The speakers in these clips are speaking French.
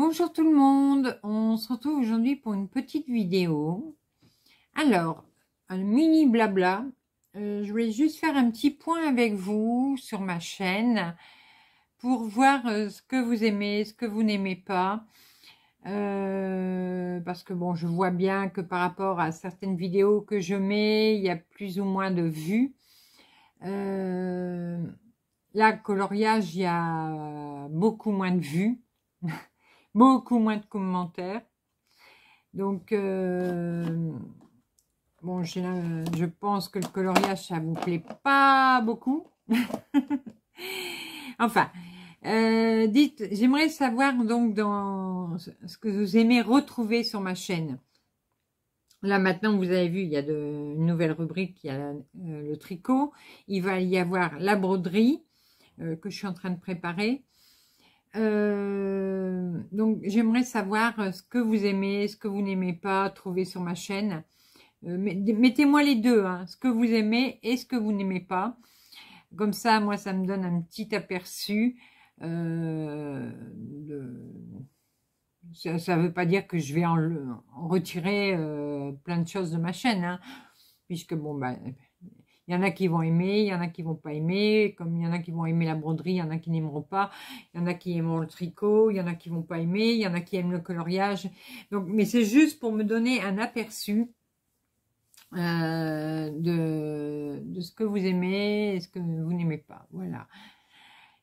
Bonjour tout le monde, on se retrouve aujourd'hui pour une petite vidéo. Alors, un mini blabla, euh, je voulais juste faire un petit point avec vous sur ma chaîne pour voir euh, ce que vous aimez, ce que vous n'aimez pas. Euh, parce que bon, je vois bien que par rapport à certaines vidéos que je mets, il y a plus ou moins de vues. là, coloriage, il y a beaucoup moins de vues. beaucoup moins de commentaires. Donc, euh, bon, je pense que le coloriage, ça vous plaît pas beaucoup. enfin, euh, dites, j'aimerais savoir donc dans ce que vous aimez retrouver sur ma chaîne. Là maintenant, vous avez vu, il y a de, une nouvelle rubrique, il y a euh, le tricot, il va y avoir la broderie que je suis en train de préparer, euh, donc, j'aimerais savoir euh, ce que vous aimez, ce que vous n'aimez pas, trouver sur ma chaîne. Euh, mettez-moi les deux, hein, ce que vous aimez et ce que vous n'aimez pas. Comme ça, moi, ça me donne un petit aperçu. Euh, Ça ne veut pas dire que je vais en, en retirer plein de choses de ma chaîne, hein, puisque bon, ben. Il y en a qui vont aimer, il y en a qui vont pas aimer, comme il y en a qui vont aimer la broderie, il y en a qui n'aimeront pas, il y en a qui aimeront le tricot, il y en a qui vont pas aimer, il y en a qui aiment le coloriage. Donc, mais c'est juste pour me donner un aperçu euh, de, ce que vous aimez et ce que vous n'aimez pas. Voilà.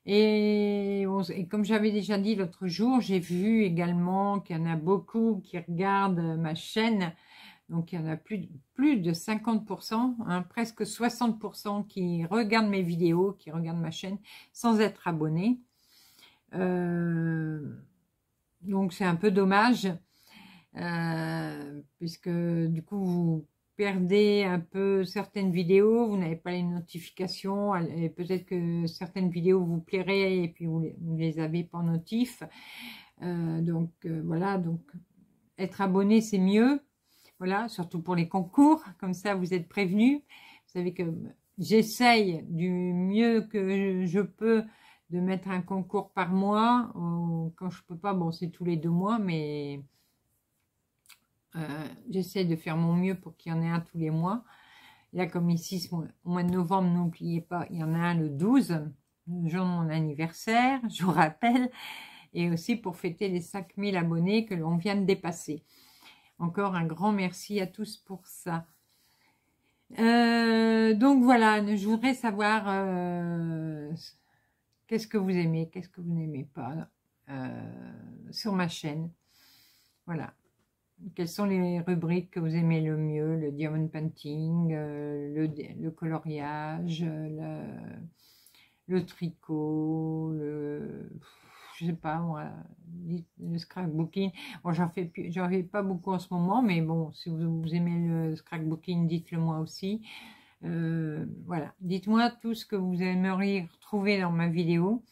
Et, et comme j'avais déjà dit l'autre jour, j'ai vu également qu'il y en a beaucoup qui regardent ma chaîne donc, il y en a plus, plus de 50%, hein, presque 60% qui regardent mes vidéos, qui regardent ma chaîne sans être abonnés. Euh, donc, c'est un peu dommage, euh, puisque du coup, vous perdez un peu certaines vidéos, vous n'avez pas les notifications, et peut-être que certaines vidéos vous plairaient et puis vous les, les avez pas notif. Euh, donc, voilà, donc être abonné, c'est mieux voilà, surtout pour les concours, comme ça vous êtes prévenus. Vous savez que euh, j'essaye du mieux que je peux de mettre un concours par mois. Euh, quand je ne peux pas, bon, c'est tous les deux mois, mais euh, j'essaie de faire mon mieux pour qu'il y en ait un tous les mois. Là, comme ici, au mois de novembre, n'oubliez pas, il y en a un le 12, le jour de mon anniversaire, je vous rappelle, et aussi pour fêter les 5000 abonnés que l'on vient de dépasser. Encore un grand merci à tous pour ça. Euh, donc voilà, je voudrais savoir euh, qu'est-ce que vous aimez, qu'est-ce que vous n'aimez pas euh, sur ma chaîne. Voilà. Quelles sont les rubriques que vous aimez le mieux Le diamond painting, le, coloriage, le tricot, le je sais pas moi, le scrapbooking. Bon, j'en fais plus, j'en fais pas beaucoup en ce moment, mais bon, si vous, aimez le scrapbooking, dites-le moi aussi. Euh, voilà, dites-moi tout ce que vous aimeriez retrouver dans ma vidéo.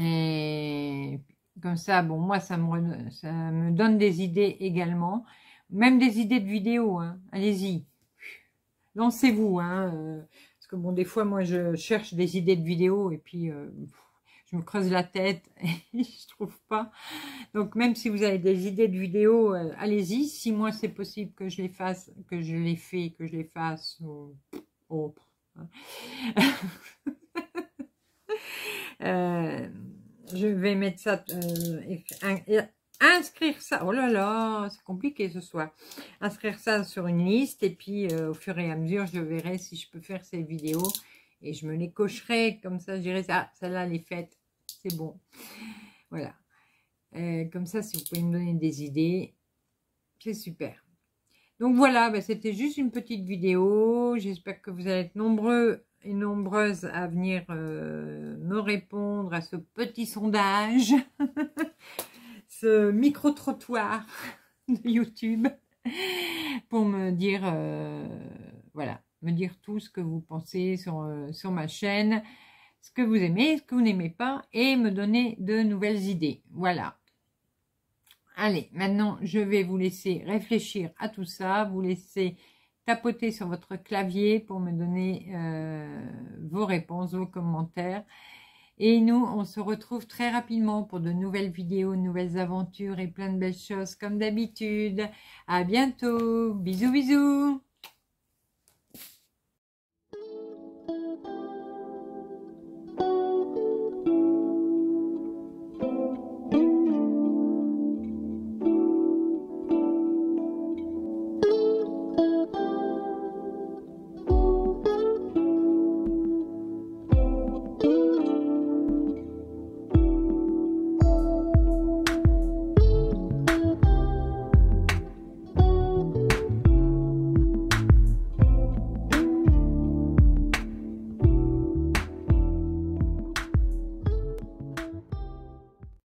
Et comme ça, bon, moi, ça me, donne des idées également. Même des idées de vidéos, hein. allez-y. Lancez-vous, hein, euh, Parce que bon, des fois, moi, je cherche des idées de vidéos et puis... Euh, je me creuse la tête et je trouve pas. Donc même si vous avez des idées de vidéos, euh, allez-y. Si moi c'est possible que je les fasse, que je les fais, que je les fasse, euh, oh, hein. euh, je vais mettre ça, inscrire ça, oh là là, c'est compliqué ce soir, inscrire ça sur une liste et puis au fur et à mesure je verrai si je peux faire ces vidéos et je me les cocherai, comme ça je dirais, ça ah, celle-là elle est c'est bon. Voilà. Euh, comme ça, si vous pouvez me donner des idées, c'est super. Donc voilà, bah, c'était juste une petite vidéo. J'espère que vous allez être nombreux et nombreuses à venir euh, me répondre à ce petit sondage, ce micro-trottoir de YouTube, pour me dire, euh, voilà, me dire tout ce que vous pensez sur, sur ma chaîne ce que vous aimez, ce que vous n'aimez pas et me donner de nouvelles idées. Voilà. Allez, maintenant, je vais vous laisser réfléchir à tout ça, vous laisser tapoter sur votre clavier pour me donner euh, vos réponses, vos commentaires. Et nous, on se retrouve très rapidement pour de nouvelles vidéos, nouvelles aventures et plein de belles choses comme d'habitude. À bientôt. Bisous, bisous.